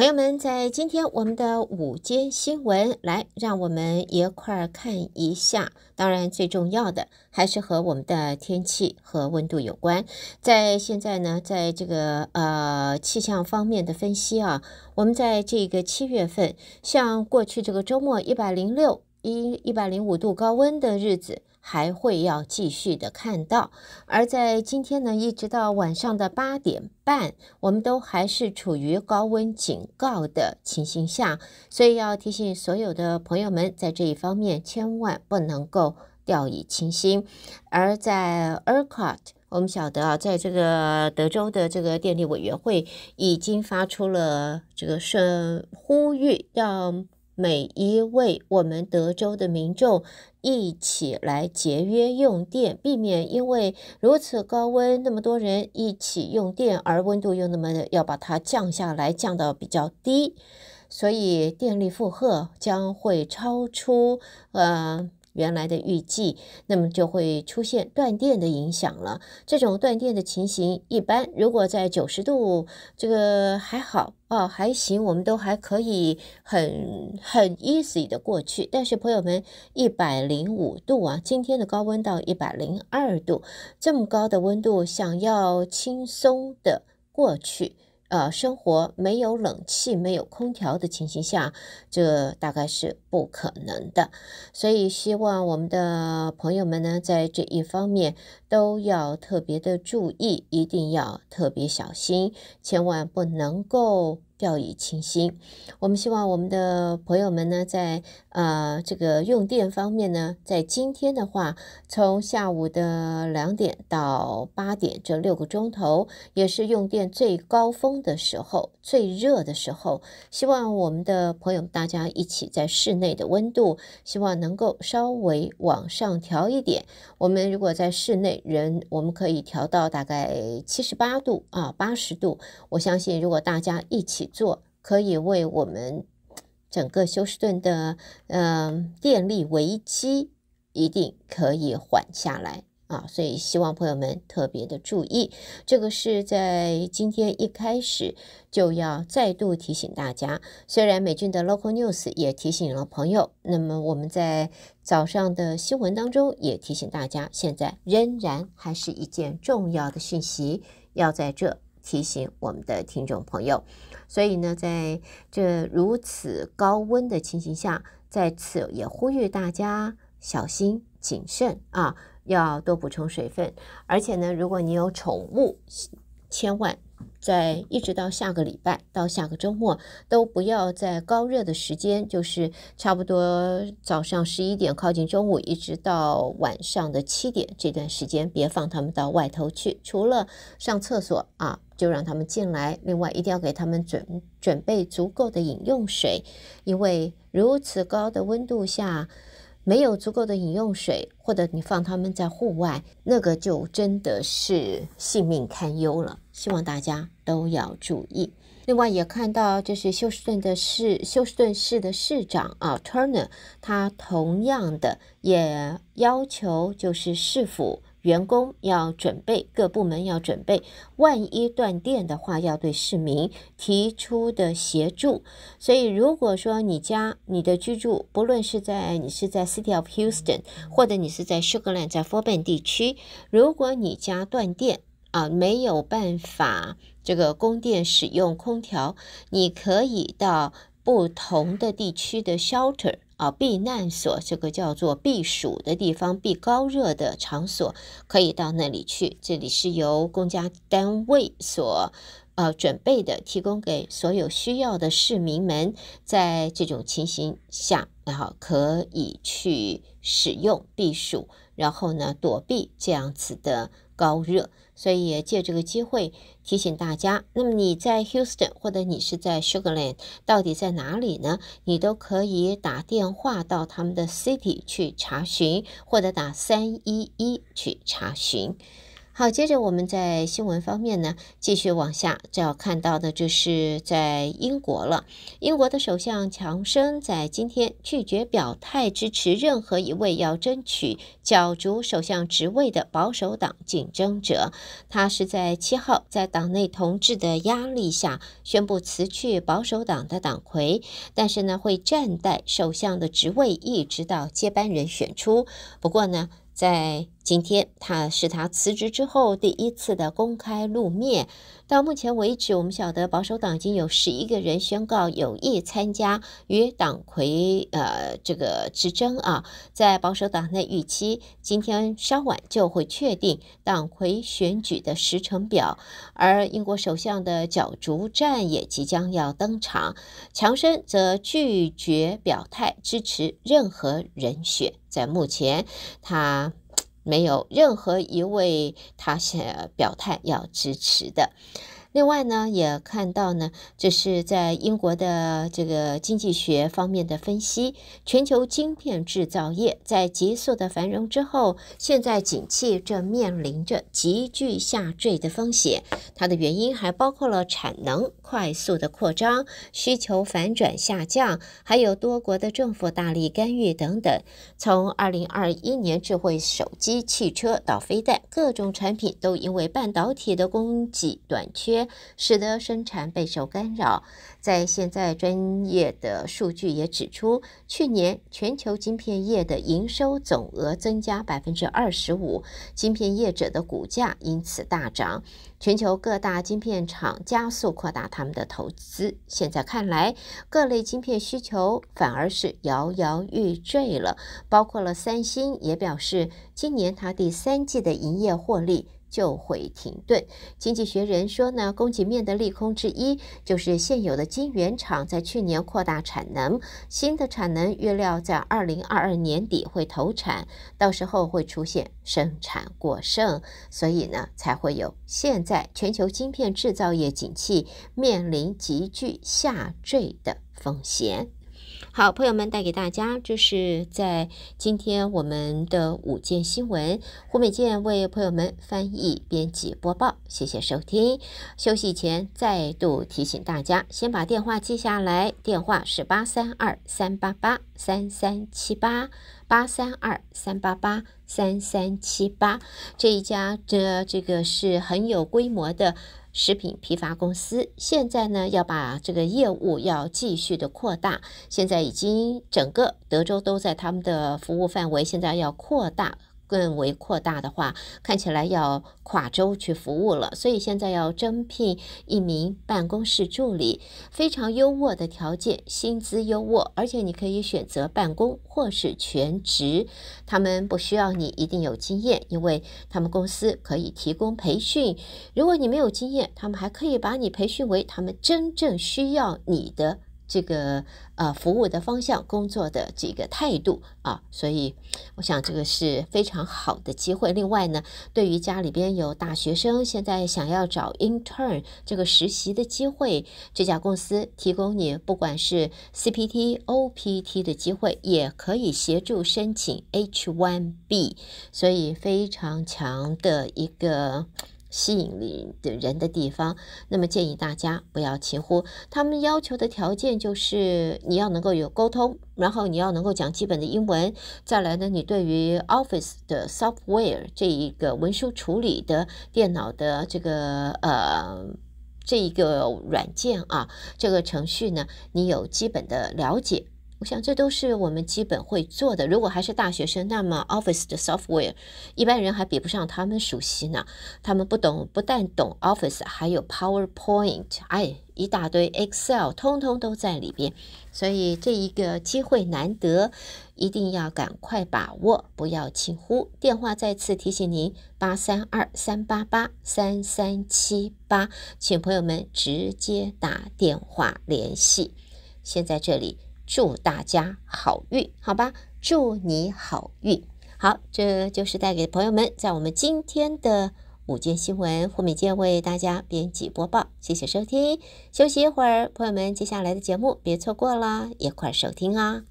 朋友们，在今天我们的午间新闻来，让我们一块儿看一下。当然，最重要的还是和我们的天气和温度有关。在现在呢，在这个呃气象方面的分析啊，我们在这个七月份，像过去这个周末一百零六一一百零五度高温的日子。还会要继续的看到，而在今天呢，一直到晚上的八点半，我们都还是处于高温警告的情形下，所以要提醒所有的朋友们，在这一方面千万不能够掉以轻心。而在 ERCOT，我们晓得啊，在这个德州的这个电力委员会已经发出了这个声呼吁，要。每一位我们德州的民众一起来节约用电，避免因为如此高温，那么多人一起用电，而温度又那么的要把它降下来，降到比较低，所以电力负荷将会超出，呃原来的预计，那么就会出现断电的影响了。这种断电的情形，一般如果在九十度，这个还好哦，还行，我们都还可以很很 easy 的过去。但是朋友们，一百零五度啊，今天的高温到一百零二度，这么高的温度，想要轻松的过去。呃，生活没有冷气、没有空调的情形下，这大概是不可能的。所以，希望我们的朋友们呢，在这一方面都要特别的注意，一定要特别小心，千万不能够。掉以轻心，我们希望我们的朋友们呢，在呃这个用电方面呢，在今天的话，从下午的两点到八点这六个钟头，也是用电最高峰的时候，最热的时候。希望我们的朋友大家一起在室内的温度，希望能够稍微往上调一点。我们如果在室内人，我们可以调到大概七十八度啊，八十度。我相信，如果大家一起做可以为我们整个休斯顿的嗯电力危机一定可以缓下来啊，所以希望朋友们特别的注意，这个是在今天一开始就要再度提醒大家。虽然美军的 Local News 也提醒了朋友，那么我们在早上的新闻当中也提醒大家，现在仍然还是一件重要的讯息要在这。提醒我们的听众朋友，所以呢，在这如此高温的情形下，在此也呼吁大家小心谨慎啊，要多补充水分。而且呢，如果你有宠物，千万。在一直到下个礼拜，到下个周末，都不要在高热的时间，就是差不多早上十一点，靠近中午，一直到晚上的七点这段时间，别放他们到外头去。除了上厕所啊，就让他们进来。另外，一定要给他们准准备足够的饮用水，因为如此高的温度下，没有足够的饮用水，或者你放他们在户外，那个就真的是性命堪忧了。希望大家都要注意。另外，也看到就是休斯顿的市，休斯顿市的市长啊，Turner，他同样的也要求，就是市府员工要准备，各部门要准备，万一断电的话，要对市民提出的协助。所以，如果说你家你的居住，不论是在你是在 City of Houston，或者你是在 Sugarland、在 f o r b n 地区，如果你家断电，啊，没有办法，这个供电使用空调，你可以到不同的地区的 shelter 啊避难所，这个叫做避暑的地方，避高热的场所，可以到那里去。这里是由公家单位所呃准备的，提供给所有需要的市民们，在这种情形下，然后可以去使用避暑，然后呢躲避这样子的。高热，所以借这个机会提醒大家。那么你在 Houston 或者你是在 Sugarland，到底在哪里呢？你都可以打电话到他们的 city 去查询，或者打三一一去查询。好，接着我们在新闻方面呢，继续往下，就要看到的就是在英国了。英国的首相强生在今天拒绝表态支持任何一位要争取角逐首相职位的保守党竞争者。他是在七号在党内同志的压力下宣布辞去保守党的党魁，但是呢，会暂代首相的职位，一直到接班人选出。不过呢，在今天，他是他辞职之后第一次的公开露面。到目前为止，我们晓得保守党已经有十一个人宣告有意参加与党魁呃这个之争啊。在保守党内预期，今天稍晚就会确定党魁选举的时程表，而英国首相的角逐战也即将要登场。强生则拒绝表态支持任何人选，在目前他。没有任何一位他想表态要支持的。另外呢，也看到呢，这是在英国的这个经济学方面的分析。全球晶片制造业在急速的繁荣之后，现在景气正面临着急剧下坠的风险。它的原因还包括了产能快速的扩张、需求反转下降，还有多国的政府大力干预等等。从二零二一年，智慧手机、汽车到飞弹，各种产品都因为半导体的供给短缺。使得生产备受干扰。在现在，专业的数据也指出，去年全球晶片业的营收总额增加百分之二十五，晶片业者的股价因此大涨。全球各大晶片厂加速扩大他们的投资。现在看来，各类晶片需求反而是摇摇欲坠了。包括了三星也表示，今年它第三季的营业获利。就会停顿。经济学人说呢，供给面的利空之一就是现有的晶圆厂在去年扩大产能，新的产能预料在二零二二年底会投产，到时候会出现生产过剩，所以呢，才会有现在全球晶片制造业景气面临急剧下坠的风险。好，朋友们带给大家，这是在今天我们的五件新闻。胡美健为朋友们翻译、编辑、播报。谢谢收听。休息前再度提醒大家，先把电话记下来，电话是八三二三八八三三七八八三二三八八三三七八。这一家，这这个是很有规模的。食品批发公司现在呢要把这个业务要继续的扩大，现在已经整个德州都在他们的服务范围，现在要扩大。更为扩大的话，看起来要跨州去服务了，所以现在要征聘一名办公室助理，非常优渥的条件，薪资优渥，而且你可以选择办公或是全职。他们不需要你一定有经验，因为他们公司可以提供培训。如果你没有经验，他们还可以把你培训为他们真正需要你的。这个呃服务的方向工作的这个态度啊，所以我想这个是非常好的机会。另外呢，对于家里边有大学生现在想要找 intern 这个实习的机会，这家公司提供你不管是 cpt、opt 的机会，也可以协助申请 h1b，所以非常强的一个。吸引力的人的地方，那么建议大家不要急乎。他们要求的条件就是你要能够有沟通，然后你要能够讲基本的英文。再来呢，你对于 Office 的 software 这一个文书处理的电脑的这个呃这一个软件啊，这个程序呢，你有基本的了解。我想，这都是我们基本会做的。如果还是大学生，那么 Office 的 software 一般人还比不上他们熟悉呢。他们不懂，不但懂 Office，还有 PowerPoint，哎，一大堆 Excel，通通都在里边。所以这一个机会难得，一定要赶快把握，不要轻忽。电话再次提醒您：八三二三八八三三七八，请朋友们直接打电话联系。现在这里。祝大家好运，好吧？祝你好运，好，这就是带给朋友们在我们今天的午间新闻《胡美健》为大家编辑播报。谢谢收听，休息一会儿，朋友们，接下来的节目别错过了，也快收听啊。